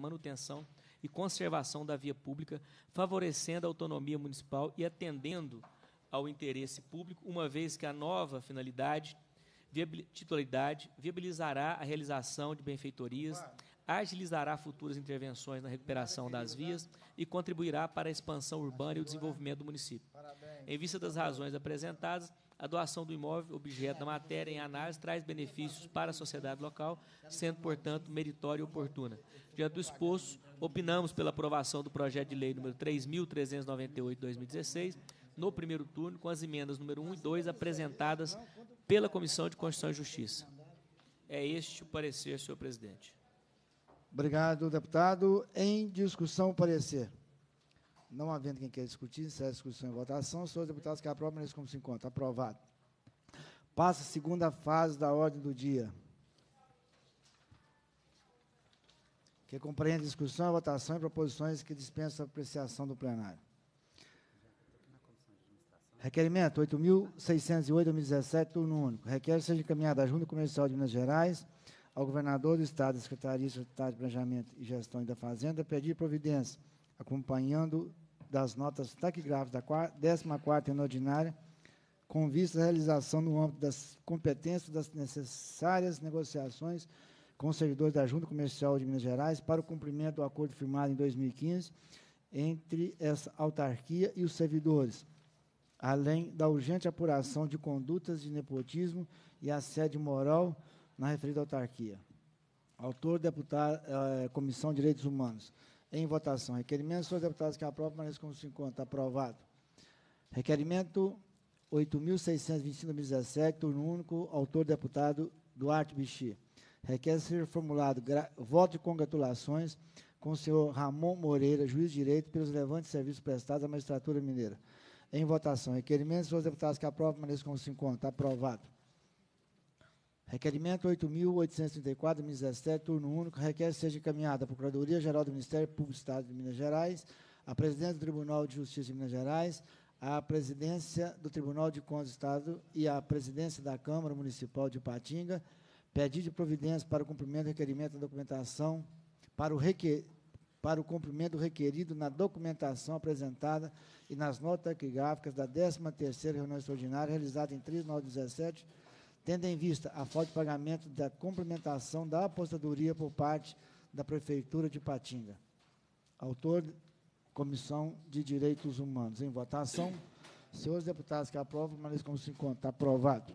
manutenção e conservação da via pública, favorecendo a autonomia municipal e atendendo ao interesse público, uma vez que a nova finalidade, titularidade, viabilizará a realização de benfeitorias, agilizará futuras intervenções na recuperação das vias e contribuirá para a expansão urbana e o desenvolvimento do município. Em vista das razões apresentadas, a doação do imóvel, objeto da matéria em análise, traz benefícios para a sociedade local, sendo, portanto, meritória e oportuna. Diante do exposto, opinamos pela aprovação do projeto de lei número 3.398-2016, no primeiro turno, com as emendas número 1 e 2 apresentadas pela Comissão de Constituição e Justiça. É este o parecer, senhor presidente. Obrigado, deputado. Em discussão, parecer. Não havendo quem queira discutir, encerra a discussão e votação. Os senhores deputados que aprovam, eles como se encontra. Aprovado. Passa a segunda fase da ordem do dia. Que compreende discussão, votação e proposições que dispensam a apreciação do plenário. Requerimento 8.608-2017, turno único. Requer que seja encaminhada à Junta Comercial de Minas Gerais, ao governador do Estado, Secretaria de Estado de Planejamento e Gestão da Fazenda, pedir providência, acompanhando das notas taquigráficas tá da 14ª Ordinária, com vista à realização no âmbito das competências das necessárias negociações com os servidores da Junta Comercial de Minas Gerais para o cumprimento do acordo firmado em 2015 entre essa autarquia e os servidores, além da urgente apuração de condutas de nepotismo e assédio moral na referida autarquia. Autor, deputado, eh, Comissão de Direitos Humanos. Em votação. Requerimento dos senhores deputados que aprovam, permaneça como se encontra. Aprovado. Requerimento 8.625-2017, turno único, autor deputado Duarte Bixi. Requer ser formulado voto de congratulações com o senhor Ramon Moreira, juiz de direito, pelos relevantes serviços prestados à magistratura mineira. Em votação. Requerimento dos senhores deputados que aprovam, permaneça como se encontra. Aprovado. Requerimento 8834 17, turno único, requer seja encaminhada à Procuradoria-Geral do Ministério Público do Estado de Minas Gerais, à Presidência do Tribunal de Justiça de Minas Gerais, à Presidência do Tribunal de Contas do Estado e à Presidência da Câmara Municipal de Patinga, pedido de providência para o cumprimento do requerimento da documentação, para o, requer, para o cumprimento requerido na documentação apresentada e nas notas gráficas da 13ª reunião extraordinária, realizada em 3.9.17 tendo em vista a falta de pagamento da complementação da aposentadoria por parte da Prefeitura de Patinga. Autor, Comissão de Direitos Humanos. Em votação, senhores deputados que aprovam, permaneçam como se encontra. Aprovado.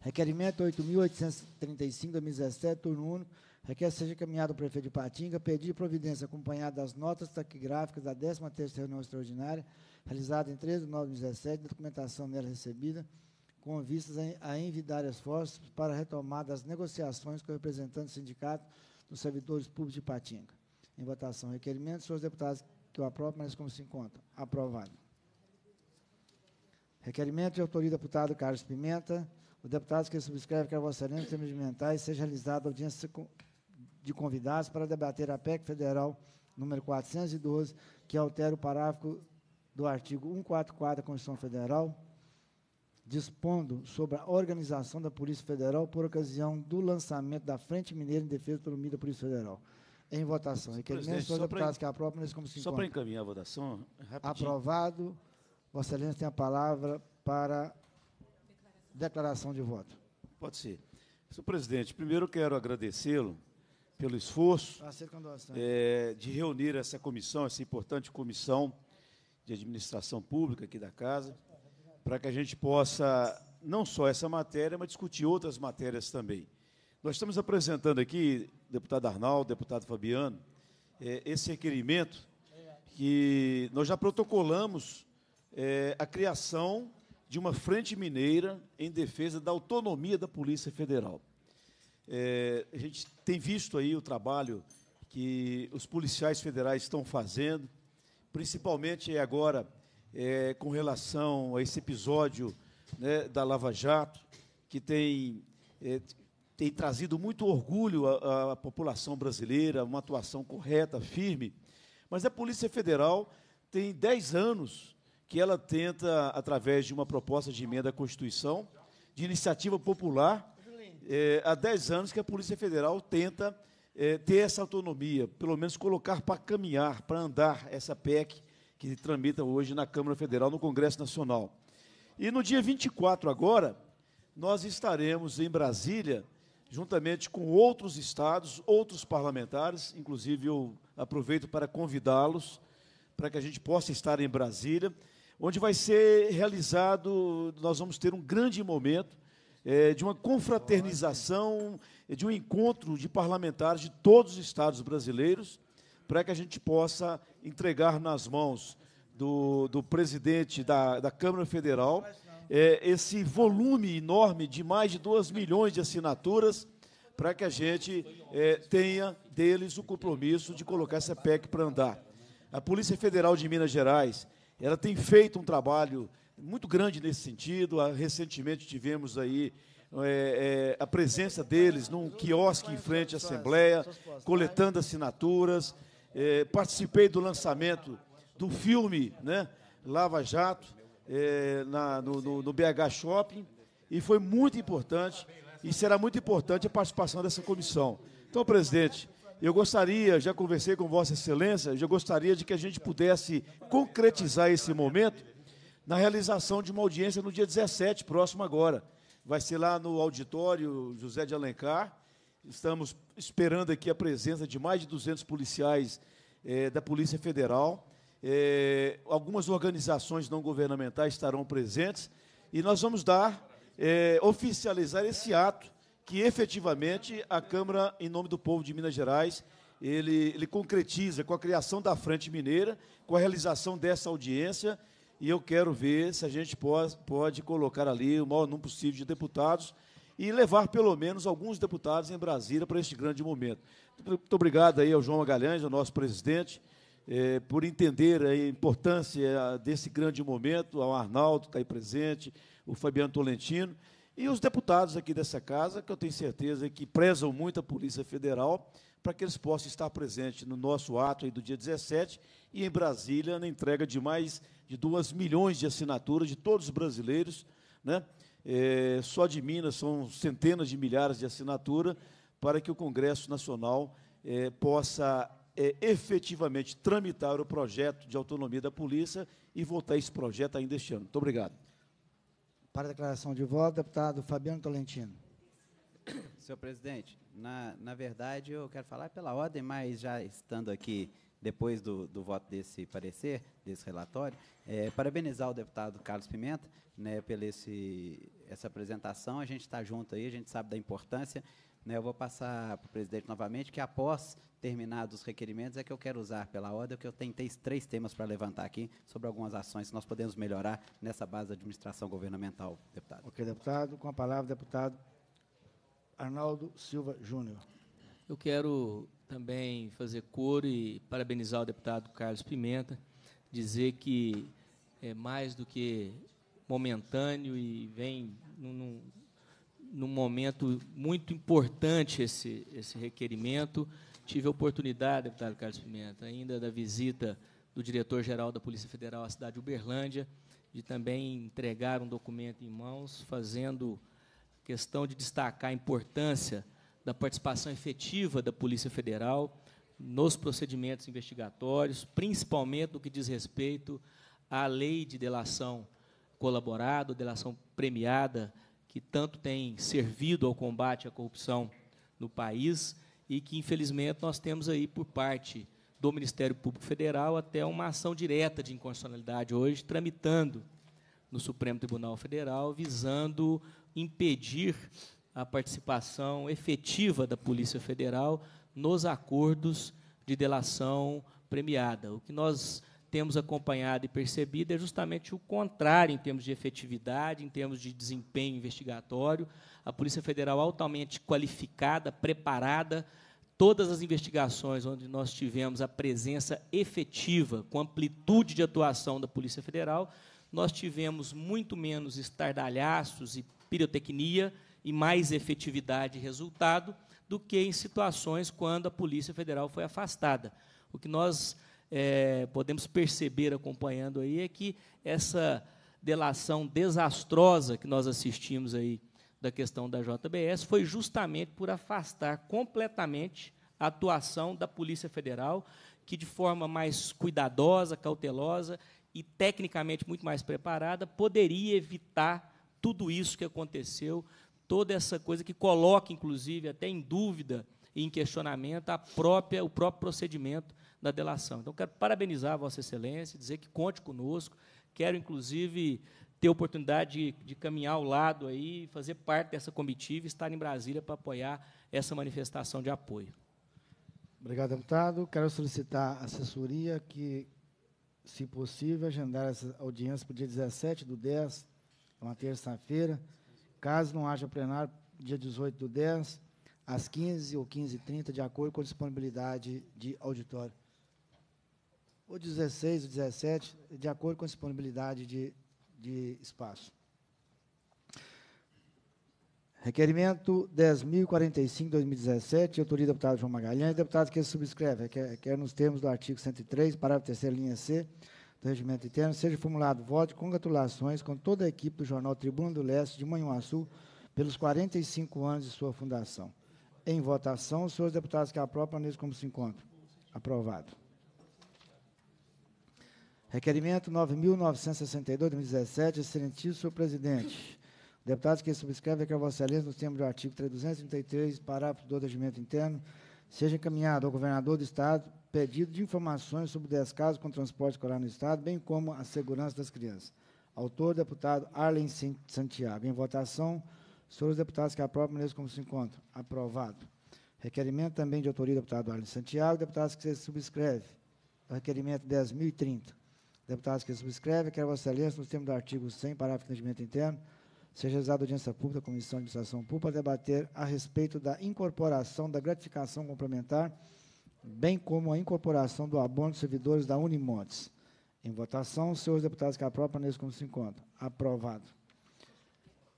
Requerimento 8.835-2017, turno único, requer seja encaminhado ao prefeito de Patinga, pedir providência acompanhada das notas taquigráficas da 13ª reunião extraordinária, realizada em 13 de 9 de 2017, documentação nela recebida, com vistas a envidar esforços para a retomada das negociações com o representante do sindicato dos servidores públicos de Patinga. Em votação, requerimento, senhores deputados que o aprovo, mas como se encontra Aprovado. Requerimento de autoria do deputado Carlos Pimenta. O deputado que subscreve que a Vossa Excelência, termos mentais, seja realizada audiência de convidados para debater a PEC Federal número 412, que altera o parágrafo do artigo 144 da Constituição Federal, dispondo sobre a organização da Polícia Federal por ocasião do lançamento da Frente Mineira em Defesa pelo da Polícia Federal. Em votação. Requerimento dos deputados que aprovam nesse como se Só para encaminhar a votação, rapidinho. Aprovado. Vossa Excelência tem a palavra para declaração, declaração de voto. Pode ser. Senhor presidente, primeiro quero agradecê-lo pelo esforço tá é, de reunir essa comissão, essa importante comissão de administração pública aqui da Casa para que a gente possa, não só essa matéria, mas discutir outras matérias também. Nós estamos apresentando aqui, deputado Arnaldo, deputado Fabiano, é, esse requerimento que nós já protocolamos é, a criação de uma frente mineira em defesa da autonomia da Polícia Federal. É, a gente tem visto aí o trabalho que os policiais federais estão fazendo, principalmente agora é, com relação a esse episódio né, da Lava Jato, que tem, é, tem trazido muito orgulho à, à população brasileira, uma atuação correta, firme. Mas a Polícia Federal tem 10 anos que ela tenta, através de uma proposta de emenda à Constituição, de iniciativa popular, é, há 10 anos que a Polícia Federal tenta é, ter essa autonomia, pelo menos colocar para caminhar, para andar essa PEC que tramita hoje na Câmara Federal, no Congresso Nacional. E no dia 24 agora, nós estaremos em Brasília, juntamente com outros estados, outros parlamentares, inclusive eu aproveito para convidá-los para que a gente possa estar em Brasília, onde vai ser realizado, nós vamos ter um grande momento é, de uma confraternização, de um encontro de parlamentares de todos os estados brasileiros, para que a gente possa entregar nas mãos do, do presidente da, da Câmara Federal é, esse volume enorme de mais de 2 milhões de assinaturas para que a gente é, tenha deles o compromisso de colocar essa PEC para andar. A Polícia Federal de Minas Gerais ela tem feito um trabalho muito grande nesse sentido. Ah, recentemente tivemos aí é, é, a presença deles num quiosque em frente à Assembleia, coletando assinaturas. É, participei do lançamento do filme né, Lava Jato é, na, no, no, no BH Shopping e foi muito importante e será muito importante a participação dessa comissão. Então, presidente, eu gostaria, já conversei com Vossa Excelência, já gostaria de que a gente pudesse concretizar esse momento na realização de uma audiência no dia 17, próximo agora. Vai ser lá no auditório José de Alencar, Estamos esperando aqui a presença de mais de 200 policiais é, da Polícia Federal. É, algumas organizações não governamentais estarão presentes e nós vamos dar, é, oficializar esse ato que efetivamente a Câmara, em nome do povo de Minas Gerais, ele, ele concretiza com a criação da Frente Mineira, com a realização dessa audiência, e eu quero ver se a gente pode, pode colocar ali o maior número possível de deputados e levar pelo menos alguns deputados em Brasília para este grande momento. Muito obrigado aí ao João Magalhães, ao nosso presidente, eh, por entender a importância desse grande momento, ao Arnaldo, que está aí presente, o Fabiano Tolentino, e os deputados aqui dessa casa, que eu tenho certeza que prezam muito a Polícia Federal, para que eles possam estar presentes no nosso ato aí do dia 17 e em Brasília, na entrega de mais de 2 milhões de assinaturas de todos os brasileiros, né, é, só de Minas são centenas de milhares de assinaturas para que o Congresso Nacional é, possa é, efetivamente tramitar o projeto de autonomia da polícia e votar esse projeto ainda este ano. Muito obrigado. Para a declaração de voto, deputado Fabiano Tolentino. Senhor presidente, na, na verdade, eu quero falar pela ordem, mas já estando aqui depois do, do voto desse parecer, desse relatório, é, parabenizar o deputado Carlos Pimenta né, pela esse, essa apresentação. A gente está junto aí, a gente sabe da importância. Né, eu vou passar para o presidente novamente, que após terminados os requerimentos, é que eu quero usar pela ordem, que eu tentei três temas para levantar aqui sobre algumas ações que nós podemos melhorar nessa base da administração governamental, deputado. Ok, deputado. Com a palavra, deputado Arnaldo Silva Júnior. Eu quero também fazer coro e parabenizar o deputado Carlos Pimenta, dizer que é mais do que momentâneo e vem num, num momento muito importante esse, esse requerimento. Tive a oportunidade, deputado Carlos Pimenta, ainda da visita do diretor-geral da Polícia Federal à cidade de Uberlândia, de também entregar um documento em mãos, fazendo questão de destacar a importância da participação efetiva da Polícia Federal nos procedimentos investigatórios, principalmente no que diz respeito à lei de delação colaborada, delação premiada, que tanto tem servido ao combate à corrupção no país e que, infelizmente, nós temos aí por parte do Ministério Público Federal até uma ação direta de inconstitucionalidade hoje tramitando no Supremo Tribunal Federal, visando impedir a participação efetiva da Polícia Federal nos acordos de delação premiada. O que nós temos acompanhado e percebido é justamente o contrário em termos de efetividade, em termos de desempenho investigatório. A Polícia Federal altamente qualificada, preparada, todas as investigações onde nós tivemos a presença efetiva, com amplitude de atuação da Polícia Federal, nós tivemos muito menos estardalhaços e pirotecnia e mais efetividade e resultado do que em situações quando a Polícia Federal foi afastada. O que nós é, podemos perceber acompanhando aí é que essa delação desastrosa que nós assistimos aí da questão da JBS foi justamente por afastar completamente a atuação da Polícia Federal, que de forma mais cuidadosa, cautelosa e tecnicamente muito mais preparada poderia evitar tudo isso que aconteceu toda essa coisa que coloca, inclusive, até em dúvida e em questionamento a própria, o próprio procedimento da delação. Então, quero parabenizar Vossa Excelência, dizer que conte conosco. Quero, inclusive, ter a oportunidade de, de caminhar ao lado aí, fazer parte dessa comitiva, e estar em Brasília para apoiar essa manifestação de apoio. Obrigado, deputado. Quero solicitar a assessoria que, se possível, agendar essa audiência para o dia 17 do 10, uma terça-feira, Caso não haja plenário, dia 18 do 10, às 15 ou 15h30, de acordo com a disponibilidade de auditório. Ou 16 ou 17, de acordo com a disponibilidade de, de espaço. Requerimento 10.045, 2017, autoria do deputado João Magalhães, deputado que subscreve, requer, requer nos termos do artigo 103, parágrafo 3 linha C, do Regimento Interno seja formulado voto de congratulações com toda a equipe do jornal Tribuna do Leste de Manhuaçu pelos 45 anos de sua fundação. Em votação, os senhores deputados que aprovam, nisso como se encontram. Aprovado. Requerimento 9.962, 2017, excelentíssimo senhor presidente. Deputados que subscrevem é que a Vossa Excelência, nos termos do artigo 333, parágrafo 2 do Regimento Interno, seja encaminhado ao governador do Estado pedido de informações sobre casos com transporte escolar no Estado, bem como a segurança das crianças. Autor, deputado Arlen Santiago. Em votação, senhores deputados que aprovam, mesmo como se encontra Aprovado. Requerimento também de autoria do deputado Arlen Santiago. Deputados que se subscreve. O requerimento 10.030. Deputados que subscrevem, quero Vossa Excelência, nos termos do artigo 100, parágrafo de entendimento interno, seja realizada audiência pública, Comissão de Administração Pública, para debater a respeito da incorporação da gratificação complementar bem como a incorporação do abono de servidores da Unimontes. Em votação, os senhores deputados que aprovam, permaneçam como se encontra Aprovado.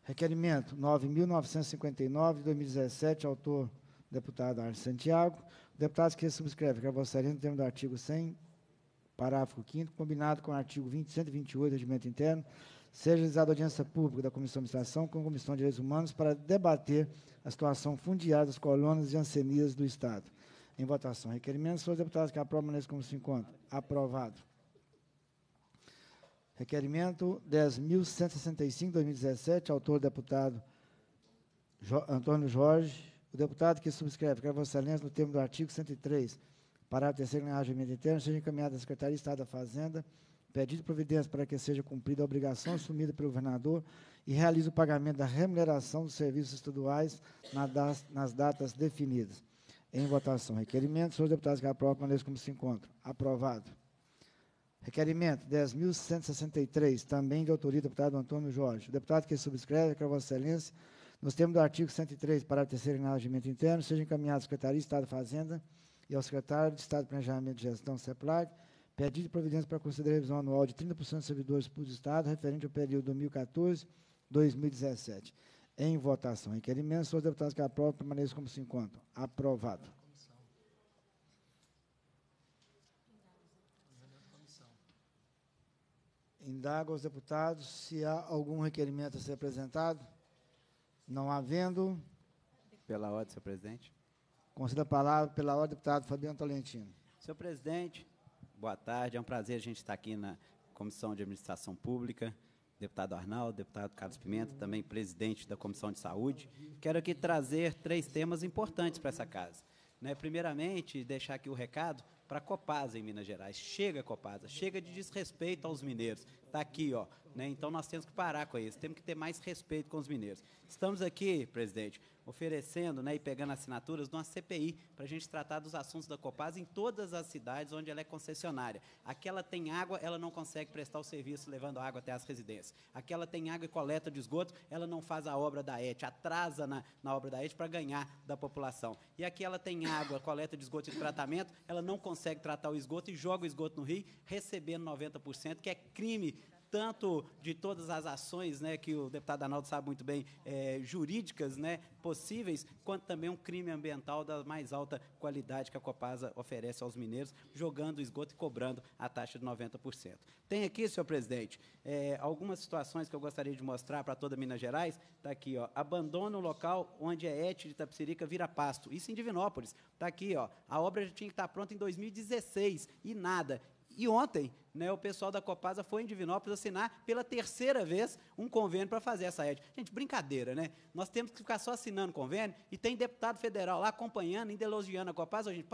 Requerimento 9.959, de 2017, autor deputado Arles Santiago. Deputados que subscrevem carvoçaria é no termo do artigo 100, parágrafo 5 combinado com o artigo 20, 128 do Regimento Interno, seja realizada audiência pública da Comissão de Administração com a Comissão de Direitos Humanos para debater a situação fundiária das colônias e ancenias do Estado. Em votação. Requerimento dos senhores deputados que aprovam nesse como se encontra. Aprovado. Requerimento 10.165, 2017, autor deputado jo Antônio Jorge. O deputado que subscreve, quer Vossa Excelência, no termo do artigo 103, parágrafo 3 linha regimento interno, seja encaminhado à Secretaria de Estado da Fazenda, pedido de providência para que seja cumprida a obrigação assumida pelo governador e realize o pagamento da remuneração dos serviços estaduais nas datas definidas. Em votação. Requerimento, senhores deputados que aprovam, permaneçam como se encontram. Aprovado. Requerimento 10.163, também de autoria do deputado Antônio Jorge. O deputado que subscreve, a Vossa Excelência, nos termos do artigo 103, parágrafo 3 do Regimento Interno, seja encaminhado à Secretaria de Estado da Fazenda e ao secretário de Estado de Planejamento e Gestão, CEPLAG, pedido de providência para conceder revisão anual de 30% de servidores públicos do Estado, referente ao período 2014-2017. Em votação. Requerimento, senhores deputados que aprovam, permaneçam como se encontram. Aprovado. Indago aos deputados se há algum requerimento a ser apresentado. Não havendo. Pela ordem, senhor presidente. Concedo a palavra pela ordem, deputado Fabiano Tolentino. Senhor presidente, boa tarde. É um prazer a gente estar aqui na Comissão de Administração Pública deputado Arnaldo, deputado Carlos Pimenta, também presidente da Comissão de Saúde. Quero aqui trazer três temas importantes para essa casa. Né? Primeiramente, deixar aqui o recado para a Copasa em Minas Gerais. Chega, Copasa, chega de desrespeito aos mineiros. Está aqui, ó. Né? Então nós temos que parar com isso, temos que ter mais respeito com os mineiros. Estamos aqui, presidente, oferecendo né, e pegando assinaturas de uma CPI para a gente tratar dos assuntos da Copasa em todas as cidades onde ela é concessionária. Aqui ela tem água, ela não consegue prestar o serviço levando água até as residências. Aqui ela tem água e coleta de esgoto, ela não faz a obra da ET, atrasa na, na obra da ET para ganhar da população. E aqui ela tem água, coleta de esgoto e tratamento, ela não consegue tratar o esgoto e joga o esgoto no rio, recebendo 90%, que é crime tanto de todas as ações, né, que o deputado Arnaldo sabe muito bem, é, jurídicas né, possíveis, quanto também um crime ambiental da mais alta qualidade que a Copasa oferece aos mineiros, jogando esgoto e cobrando a taxa de 90%. Tem aqui, senhor presidente, é, algumas situações que eu gostaria de mostrar para toda Minas Gerais. Está aqui, ó, abandona o local onde é ET de Itapsirica vira pasto. Isso em Divinópolis. Está aqui, ó, a obra já tinha que estar tá pronta em 2016 e nada. E ontem né, o pessoal da Copasa foi em Divinópolis assinar pela terceira vez um convênio para fazer essa ED. Gente, brincadeira, né? Nós temos que ficar só assinando convênio e tem deputado federal lá acompanhando, ainda elogiando a Copasa. Gente,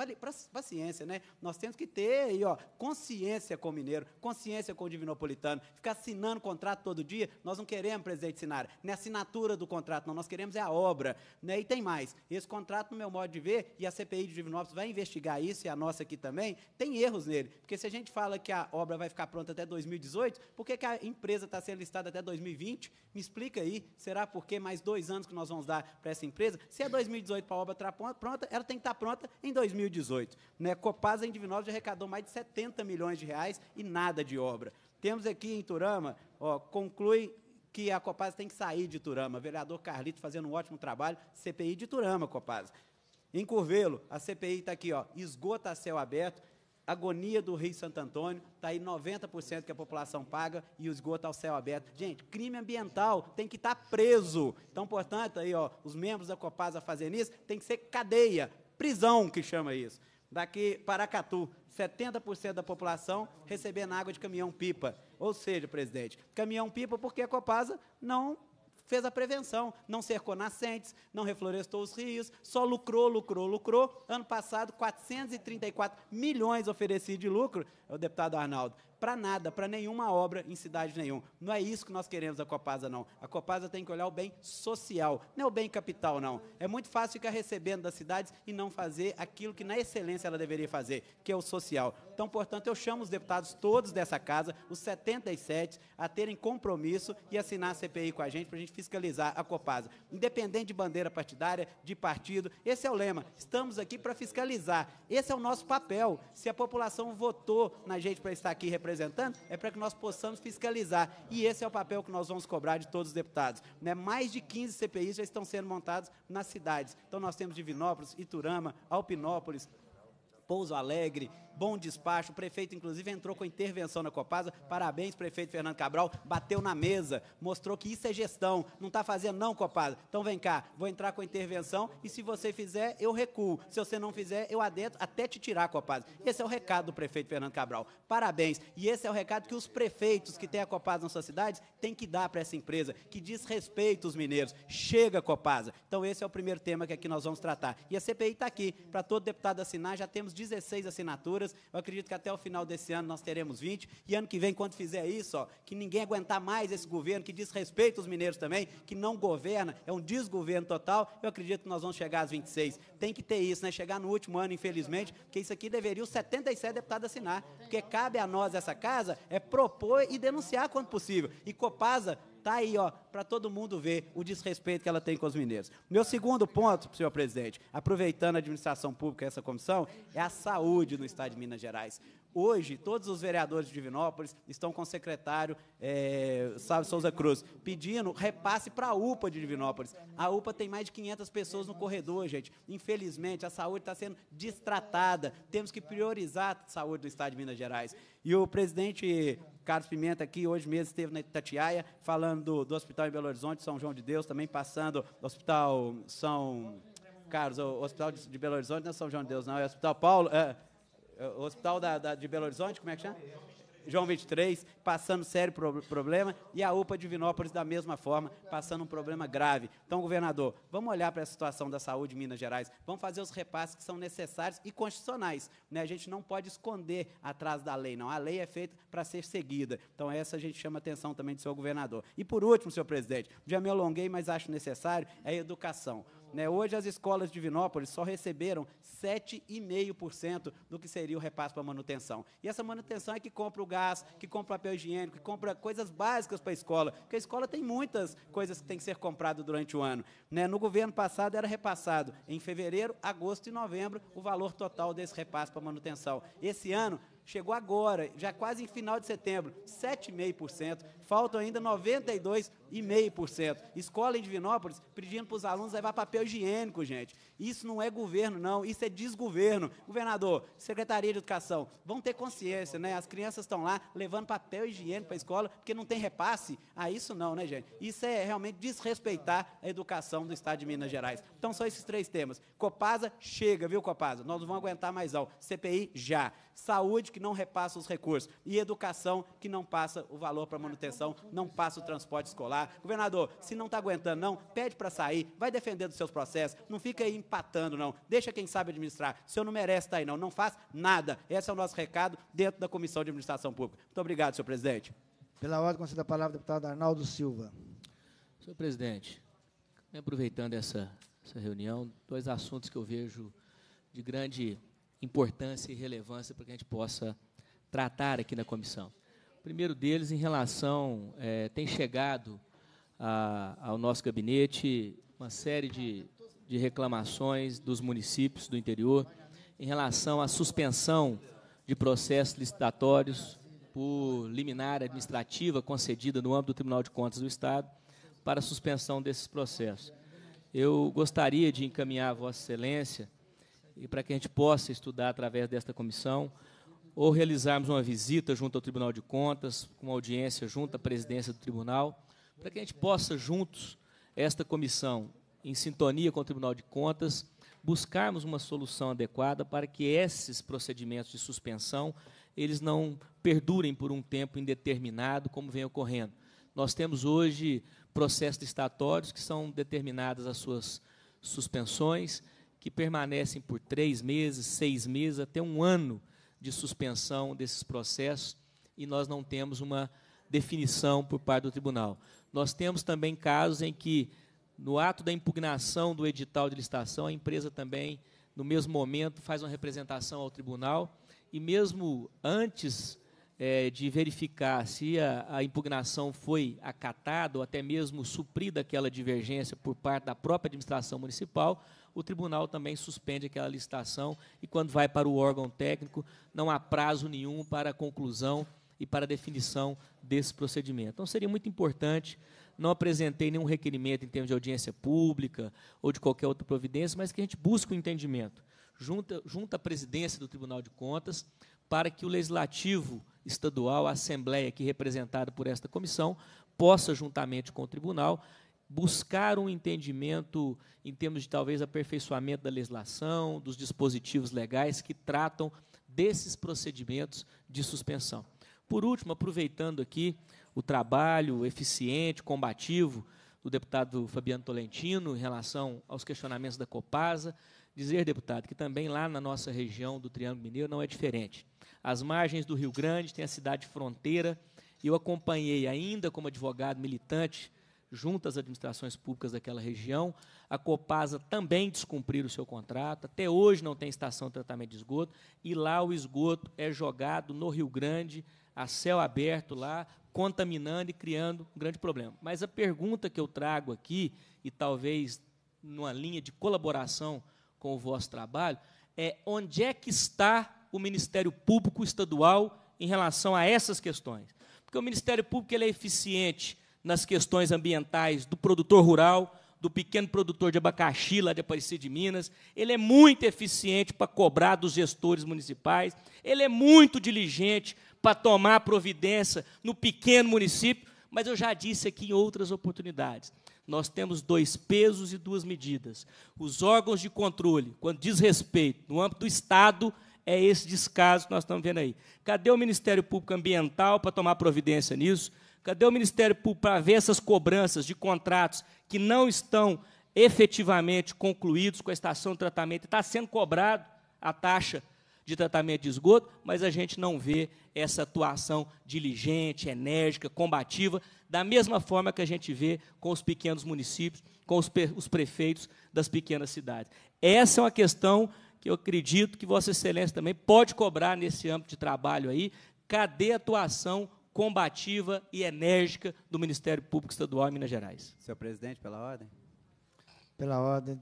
paciência, né? Nós temos que ter aí, ó, consciência com o mineiro, consciência com o divinopolitano, ficar assinando contrato todo dia. Nós não queremos, presidente Sinara, nem assinatura do contrato, não. Nós queremos é a obra, né? E tem mais. Esse contrato, no meu modo de ver, e a CPI de Divinópolis vai investigar isso e a nossa aqui também, tem erros nele. Porque se a gente fala que a obra obra vai ficar pronta até 2018, por que, que a empresa está sendo listada até 2020? Me explica aí, será porque mais dois anos que nós vamos dar para essa empresa? Se é 2018 para a obra estar tá pronta, ela tem que estar tá pronta em 2018. Né? Copasa em Divinópolis já arrecadou mais de 70 milhões de reais e nada de obra. Temos aqui em Turama, ó, conclui que a Copasa tem que sair de Turama. vereador Carlito fazendo um ótimo trabalho, CPI de Turama, Copasa. Em Curvelo, a CPI está aqui, ó, esgoto a céu aberto, agonia do Rio Santo Antônio, está aí 90% que a população paga e o esgoto ao céu aberto. Gente, crime ambiental tem que estar tá preso. Então, portanto, aí, ó, os membros da Copasa fazendo isso, tem que ser cadeia, prisão que chama isso. Daqui, Paracatu, 70% da população recebendo água de caminhão-pipa. Ou seja, presidente, caminhão-pipa porque a Copasa não fez a prevenção, não cercou nascentes, não reflorestou os rios, só lucrou, lucrou, lucrou. Ano passado, 434 milhões oferecidos de lucro, é o deputado Arnaldo para nada, para nenhuma obra em cidade nenhuma. Não é isso que nós queremos da Copasa, não. A Copasa tem que olhar o bem social, não é o bem capital, não. É muito fácil ficar recebendo das cidades e não fazer aquilo que na excelência ela deveria fazer, que é o social. Então, portanto, eu chamo os deputados todos dessa casa, os 77, a terem compromisso e assinar a CPI com a gente, para a gente fiscalizar a Copasa. Independente de bandeira partidária, de partido, esse é o lema. Estamos aqui para fiscalizar. Esse é o nosso papel. Se a população votou na gente para estar aqui representando, é para que nós possamos fiscalizar. E esse é o papel que nós vamos cobrar de todos os deputados. Né? Mais de 15 CPIs já estão sendo montados nas cidades. Então, nós temos Divinópolis, Iturama, Alpinópolis, Pouso Alegre, bom despacho. O prefeito, inclusive, entrou com intervenção na Copasa. Parabéns, prefeito Fernando Cabral. Bateu na mesa, mostrou que isso é gestão. Não está fazendo, não, Copasa. Então vem cá, vou entrar com intervenção e se você fizer, eu recuo. Se você não fizer, eu adentro até te tirar, Copasa. Esse é o recado do prefeito Fernando Cabral. Parabéns. E esse é o recado que os prefeitos que têm a Copasa nas suas cidades têm que dar para essa empresa, que diz respeito aos mineiros. Chega, Copasa. Então esse é o primeiro tema que aqui nós vamos tratar. E a CPI está aqui. Para todo deputado assinar, já temos 16 assinaturas dias. Eu acredito que até o final desse ano nós teremos 20. E ano que vem, quando fizer isso, ó, que ninguém aguentar mais esse governo, que desrespeita os mineiros também, que não governa, é um desgoverno total, eu acredito que nós vamos chegar às 26. Tem que ter isso, né? Chegar no último ano, infelizmente, porque isso aqui deveria os 77 deputados assinar. Porque cabe a nós, essa casa, é propor e denunciar quando possível. E Copasa Está aí, ó, para todo mundo ver o desrespeito que ela tem com os mineiros. Meu segundo ponto, senhor presidente, aproveitando a administração pública essa comissão, é a saúde no estado de Minas Gerais. Hoje, todos os vereadores de Divinópolis estão com o secretário é, Souza Cruz, pedindo repasse para a UPA de Divinópolis. A UPA tem mais de 500 pessoas no corredor, gente. Infelizmente, a saúde está sendo destratada. Temos que priorizar a saúde do Estado de Minas Gerais. E o presidente Carlos Pimenta aqui, hoje mesmo esteve na Itatiaia, falando do, do hospital em Belo Horizonte, São João de Deus, também passando do hospital São... Carlos, o hospital de, de Belo Horizonte não é São João de Deus, não, é o hospital Paulo... É, é o hospital da, da, de Belo Horizonte, como é que chama? João 23, passando sério pro problema, e a UPA Vinópolis, da mesma forma, passando um problema grave. Então, governador, vamos olhar para a situação da saúde em Minas Gerais, vamos fazer os repasses que são necessários e constitucionais. Né? A gente não pode esconder atrás da lei, não. A lei é feita para ser seguida. Então, essa a gente chama a atenção também do senhor governador. E, por último, senhor presidente, já me alonguei, mas acho necessário, é a educação. Né? Hoje as escolas de Vinópolis só receberam 7,5% do que seria o repasse para manutenção. E essa manutenção é que compra o gás, que compra o papel higiênico, que compra coisas básicas para a escola, porque a escola tem muitas coisas que tem que ser comprado durante o ano. Né? No governo passado era repassado em fevereiro, agosto e novembro o valor total desse repasse para manutenção. Esse ano Chegou agora, já quase em final de setembro, 7,5%. Faltam ainda 92,5%. Escola em Divinópolis pedindo para os alunos levar papel higiênico, gente. Isso não é governo, não, isso é desgoverno. Governador, Secretaria de Educação, vão ter consciência, né? As crianças estão lá levando papel higiênico para a escola porque não tem repasse. Ah, isso não, né, gente? Isso é realmente desrespeitar a educação do Estado de Minas Gerais. Então, são esses três temas. Copasa, chega, viu, Copasa? Nós não vamos aguentar mais não. CPI, já. Saúde, que não repassa os recursos. E educação, que não passa o valor para manutenção, não passa o transporte escolar. Governador, se não está aguentando, não, pede para sair, vai defender dos seus processos, não fica aí empatando, não. Deixa quem sabe administrar. O senhor não merece estar tá aí, não. Não faz nada. Esse é o nosso recado dentro da Comissão de Administração Pública. Muito obrigado, senhor presidente. Pela ordem, conceda a palavra ao deputado Arnaldo Silva. Senhor presidente, aproveitando essa, essa reunião, dois assuntos que eu vejo de grande importância e relevância para que a gente possa tratar aqui na comissão. O primeiro deles, em relação, é, tem chegado a, ao nosso gabinete uma série de de reclamações dos municípios do interior em relação à suspensão de processos licitatórios por liminar administrativa concedida no âmbito do Tribunal de Contas do Estado para suspensão desses processos. Eu gostaria de encaminhar a Vossa Excelência e para que a gente possa estudar através desta comissão ou realizarmos uma visita junto ao Tribunal de Contas, uma audiência junto à presidência do tribunal, para que a gente possa juntos esta comissão em sintonia com o Tribunal de Contas, buscarmos uma solução adequada para que esses procedimentos de suspensão eles não perdurem por um tempo indeterminado, como vem ocorrendo. Nós temos hoje processos estatórios que são determinadas as suas suspensões, que permanecem por três meses, seis meses, até um ano de suspensão desses processos, e nós não temos uma definição por parte do tribunal. Nós temos também casos em que no ato da impugnação do edital de licitação, a empresa também, no mesmo momento, faz uma representação ao tribunal e, mesmo antes é, de verificar se a, a, impugnação foi acatada ou até mesmo suprida aquela divergência por parte da própria administração municipal, o tribunal também suspende aquela licitação e, quando vai para o órgão técnico, não há prazo nenhum para a conclusão e para a definição desse procedimento. Então, seria muito importante não apresentei nenhum requerimento em termos de audiência pública ou de qualquer outra providência, mas que a gente busque o um entendimento junto à presidência do Tribunal de Contas para que o Legislativo Estadual, a Assembleia aqui representada por esta comissão, possa, juntamente com o Tribunal, buscar um entendimento em termos de talvez aperfeiçoamento da legislação, dos dispositivos legais que tratam desses procedimentos de suspensão. Por último, aproveitando aqui, o trabalho eficiente, combativo do deputado Fabiano Tolentino em relação aos questionamentos da Copasa. Dizer, deputado, que também lá na nossa região do Triângulo Mineiro não é diferente. As margens do Rio Grande tem a cidade fronteira, e eu acompanhei ainda como advogado militante junto às administrações públicas daquela região. A Copasa também descumpriu o seu contrato, até hoje não tem estação de tratamento de esgoto, e lá o esgoto é jogado no Rio Grande a céu aberto lá, contaminando e criando um grande problema. Mas a pergunta que eu trago aqui, e talvez numa linha de colaboração com o vosso trabalho, é onde é que está o Ministério Público Estadual em relação a essas questões? Porque o Ministério Público ele é eficiente nas questões ambientais do produtor rural, do pequeno produtor de abacaxi lá de Aparecida de Minas, ele é muito eficiente para cobrar dos gestores municipais, ele é muito diligente para tomar providência no pequeno município, mas eu já disse aqui em outras oportunidades. Nós temos dois pesos e duas medidas. Os órgãos de controle, quando diz respeito no âmbito do Estado, é esse descaso que nós estamos vendo aí. Cadê o Ministério Público Ambiental para tomar providência nisso? Cadê o Ministério Público para ver essas cobranças de contratos que não estão efetivamente concluídos com a estação de tratamento? Está sendo cobrado a taxa de tratamento de esgoto, mas a gente não vê essa atuação diligente, enérgica, combativa, da mesma forma que a gente vê com os pequenos municípios, com os, os prefeitos das pequenas cidades. Essa é uma questão que eu acredito que Vossa Excelência também pode cobrar nesse âmbito de trabalho aí. Cadê a atuação combativa e enérgica do Ministério Público Estadual em Minas Gerais? Senhor presidente, pela ordem. Pela ordem,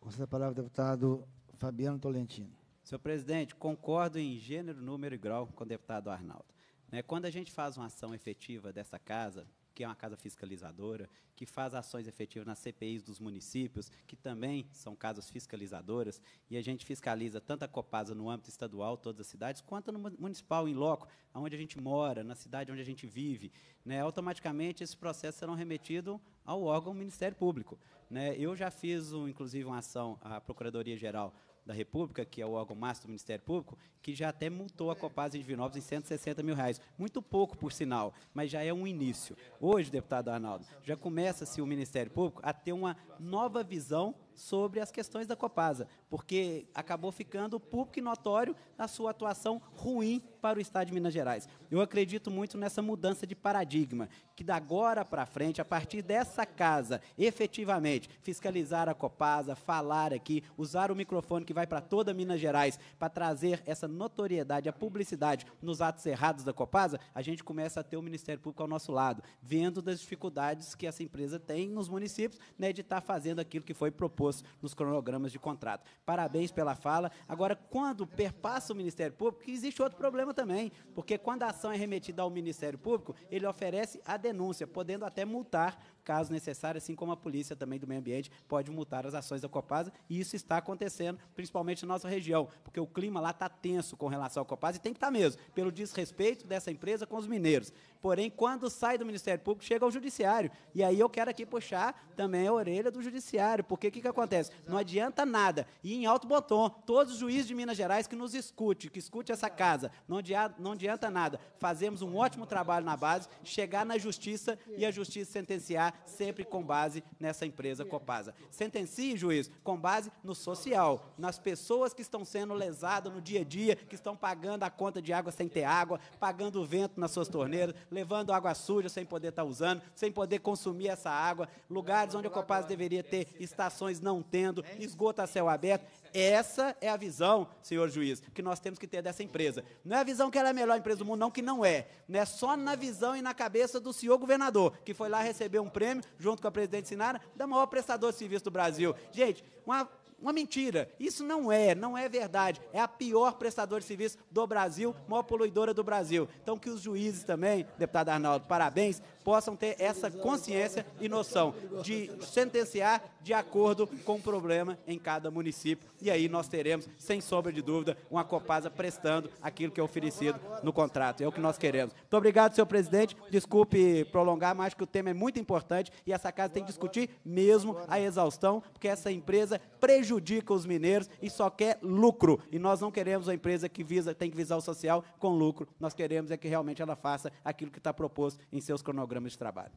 com a palavra, deputado Fabiano Tolentino. Senhor presidente, concordo em gênero, número e grau com o deputado Arnaldo. Né? quando a gente faz uma ação efetiva dessa casa, que é uma casa fiscalizadora, que faz ações efetivas nas CPIs dos municípios, que também são casas fiscalizadoras, e a gente fiscaliza tanto a Copasa no âmbito estadual, todas as cidades, quanto no municipal, em loco, onde a gente mora, na cidade onde a gente vive. Né, automaticamente, esses processos serão remetidos ao órgão Ministério Público. Né. Eu já fiz, um, inclusive, uma ação à Procuradoria-Geral da República, que é o órgão máximo do Ministério Público, que já até multou a Copasa em Divinópolis em 160 mil reais. Muito pouco, por sinal, mas já é um início. Hoje, deputado Arnaldo, já começa-se o Ministério Público a ter uma nova visão sobre as questões da Copasa, porque acabou ficando público e notório a sua atuação ruim para o Estado de Minas Gerais. Eu acredito muito nessa mudança de paradigma, que da agora para frente, a partir dessa casa, efetivamente, fiscalizar a Copasa, falar aqui, usar o microfone que vai para toda Minas Gerais para trazer essa notoriedade, a publicidade nos atos errados da Copasa, a gente começa a ter o Ministério Público ao nosso lado, vendo das dificuldades que essa empresa tem nos municípios né, de estar tá fazendo aquilo que foi proposto nos, nos cronogramas de contrato. Parabéns pela fala. Agora, quando perpassa o Ministério Público, existe outro problema também, porque quando a ação é remetida ao Ministério Público, ele oferece a denúncia, podendo até multar caso necessário, assim como a polícia também do meio ambiente pode multar as ações da Copasa, e isso está acontecendo, principalmente na nossa região, porque o clima lá está tenso com relação à Copasa, e tem que estar tá mesmo, pelo desrespeito dessa empresa com os mineiros. Porém, quando sai do Ministério Público, chega ao Judiciário, e aí eu quero aqui puxar também a orelha do Judiciário, porque o que, que acontece? Não adianta nada, e em alto Botão todos os juízes de Minas Gerais que nos escute, que escute essa casa, não adianta, não adianta nada, fazemos um ótimo trabalho na base, chegar na Justiça e a Justiça sentenciar sempre com base nessa empresa Copasa. Sentencie, juiz, com base no social, nas pessoas que estão sendo lesadas no dia a dia, que estão pagando a conta de água sem ter água, pagando o vento nas suas torneiras, levando água suja sem poder estar tá usando, sem poder consumir essa água, lugares onde a Copasa deveria ter estações não tendo, esgoto a céu aberto. Essa é a visão, senhor juiz, que nós temos que ter dessa empresa. Não é a visão que ela é a melhor empresa do mundo, não, que não é. Não é só na visão e na cabeça do senhor governador, que foi lá receber um prêmio, junto com a presidente Sinara, da maior prestador de serviço do Brasil. Gente, uma uma mentira. Isso não é, não é verdade. É a pior prestadora de serviço do Brasil, maior poluidora do Brasil. Então, que os juízes também, deputado Arnaldo, parabéns, possam ter essa consciência e noção de sentenciar de acordo com o problema em cada município. E aí nós teremos, sem sombra de dúvida, uma Copasa prestando aquilo que é oferecido no contrato. É o que nós queremos. Muito obrigado, senhor presidente. Desculpe prolongar, mas acho que o tema é muito importante e essa casa tem que discutir mesmo a exaustão, porque essa empresa prejudica prejudica os mineiros e só quer lucro. E nós não queremos uma empresa que visa, tem que visar o social com lucro. Nós queremos é que realmente ela faça aquilo que está proposto em seus cronogramas de trabalho.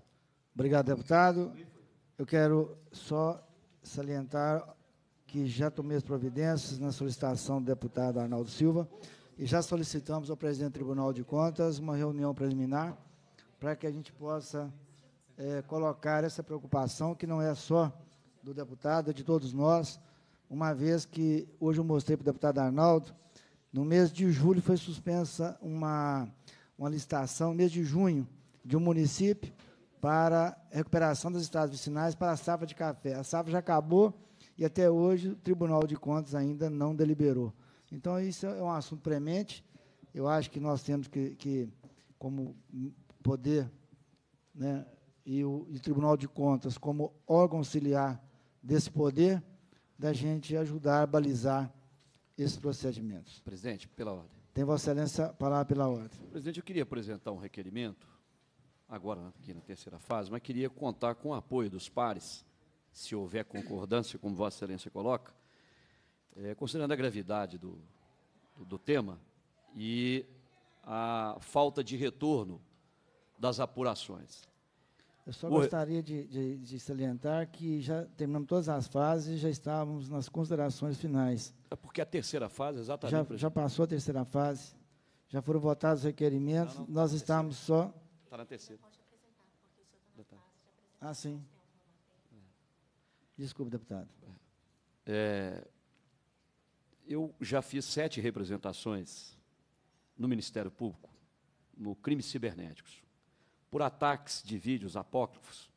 Obrigado, deputado. Eu quero só salientar que já tomei as providências na solicitação do deputado Arnaldo Silva e já solicitamos ao presidente do Tribunal de Contas uma reunião preliminar para que a gente possa é, colocar essa preocupação, que não é só do deputado, é de todos nós, uma vez que hoje eu mostrei para o deputado Arnaldo, no mês de julho foi suspensa uma, uma licitação, no mês de junho, de um município para recuperação das estradas vicinais para a safra de café. A safra já acabou e até hoje o Tribunal de Contas ainda não deliberou. Então, isso é um assunto premente. Eu acho que nós temos que, que como poder, né, e o, e o Tribunal de Contas como órgão auxiliar desse poder, da gente ajudar a balizar esses procedimentos. Presidente, pela ordem. Tem Vossa Excelência a palavra pela ordem. Presidente, eu queria apresentar um requerimento, agora aqui na terceira fase, mas queria contar com o apoio dos pares, se houver concordância, como Vossa Excelência coloca, é, considerando a gravidade do, do, do tema e a falta de retorno das apurações. Eu só gostaria de, de, de, salientar que já terminamos todas as fases, já estávamos nas considerações finais. É porque a terceira fase, exatamente. Já, já passou a terceira fase, já foram votados os requerimentos, não, não, nós tá estávamos só. Está na terceira. Tá ah, sim. É. Desculpe, deputado. É. é, eu já fiz sete representações no Ministério Público, no crime cibernéticos por ataques de vídeos apócrifos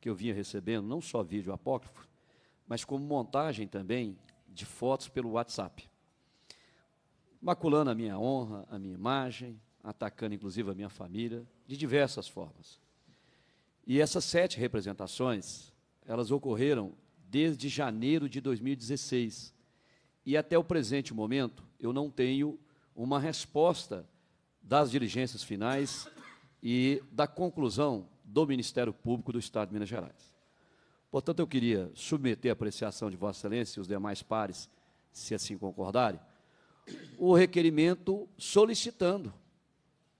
que eu vinha recebendo, não só vídeo apócrifo, mas como montagem também de fotos pelo WhatsApp. Maculando a minha honra, a minha imagem, atacando inclusive a minha família, de diversas formas. E essas sete representações, elas ocorreram desde janeiro de 2016. E até o presente momento, eu não tenho uma resposta das diligências finais e da conclusão do Ministério Público do Estado de Minas Gerais. Portanto, eu queria submeter à apreciação de Vossa Excelência e os demais pares, se assim concordarem, o requerimento solicitando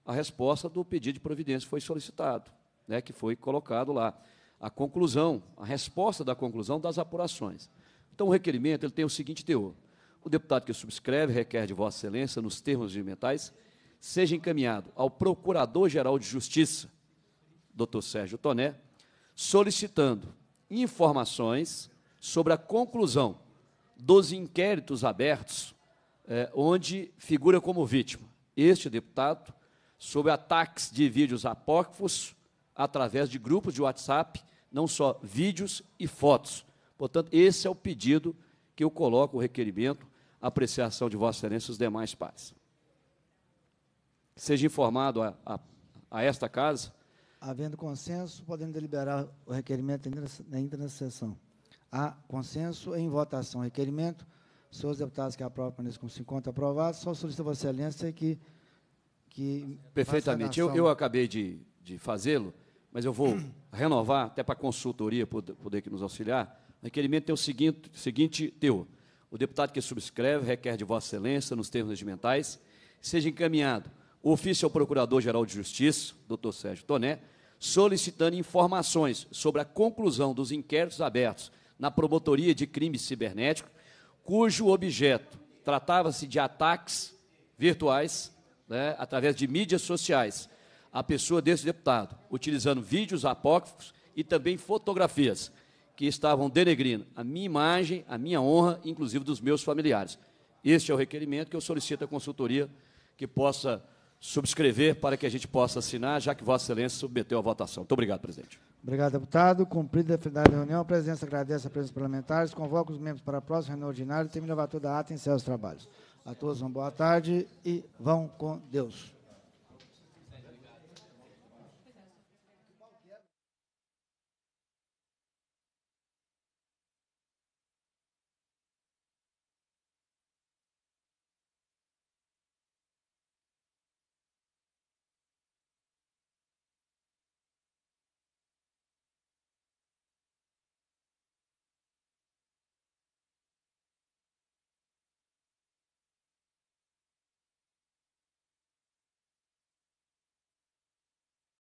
a resposta do pedido de providência que foi solicitado, né, que foi colocado lá. A conclusão, a resposta da conclusão das apurações. Então, o requerimento ele tem o seguinte teor. O deputado que subscreve requer de Vossa Excelência, nos termos regimentais, seja encaminhado ao Procurador-Geral de Justiça, Dr. Sérgio Toné, solicitando informações sobre a conclusão dos inquéritos abertos, eh, onde figura como vítima este deputado, sobre ataques de vídeos apócrifos através de grupos de WhatsApp, não só vídeos e fotos. Portanto, esse é o pedido que eu coloco, o requerimento, apreciação de Vossa Excelência e os demais pares seja informado a, a, a esta casa. Havendo consenso, podemos deliberar o requerimento ainda na sessão. Há consenso em votação. Requerimento, senhores deputados que aprovam nesse com 50 aprovados, só solicito a Vossa Excelência que. que Perfeitamente. Eu, eu acabei de, de fazê-lo, mas eu vou renovar até para a consultoria poder, poder nos auxiliar. O requerimento tem é o seguinte, seguinte teu. O deputado que subscreve requer de Vossa Excelência, nos termos regimentais, seja encaminhado ofício ao é Procurador-Geral de Justiça, Dr. Sérgio Toné, solicitando informações sobre a conclusão dos inquéritos abertos na Promotoria de Crimes Cibernéticos, cujo objeto tratava-se de ataques virtuais, né, através de mídias sociais, à pessoa desse deputado, utilizando vídeos apócrifos e também fotografias que estavam denegrindo a minha imagem, a minha honra, inclusive dos meus familiares. Este é o requerimento que eu solicito à consultoria que possa subscrever para que a gente possa assinar, já que Vossa Excelência submeteu a votação. Muito obrigado, presidente. Obrigado, deputado. Cumprida a finalidade da reunião, a presidência agradece a presença dos parlamentares, convoca os membros para a próxima reunião ordinária e termina a votação da ata em seus trabalhos. A todos uma boa tarde e vão com Deus.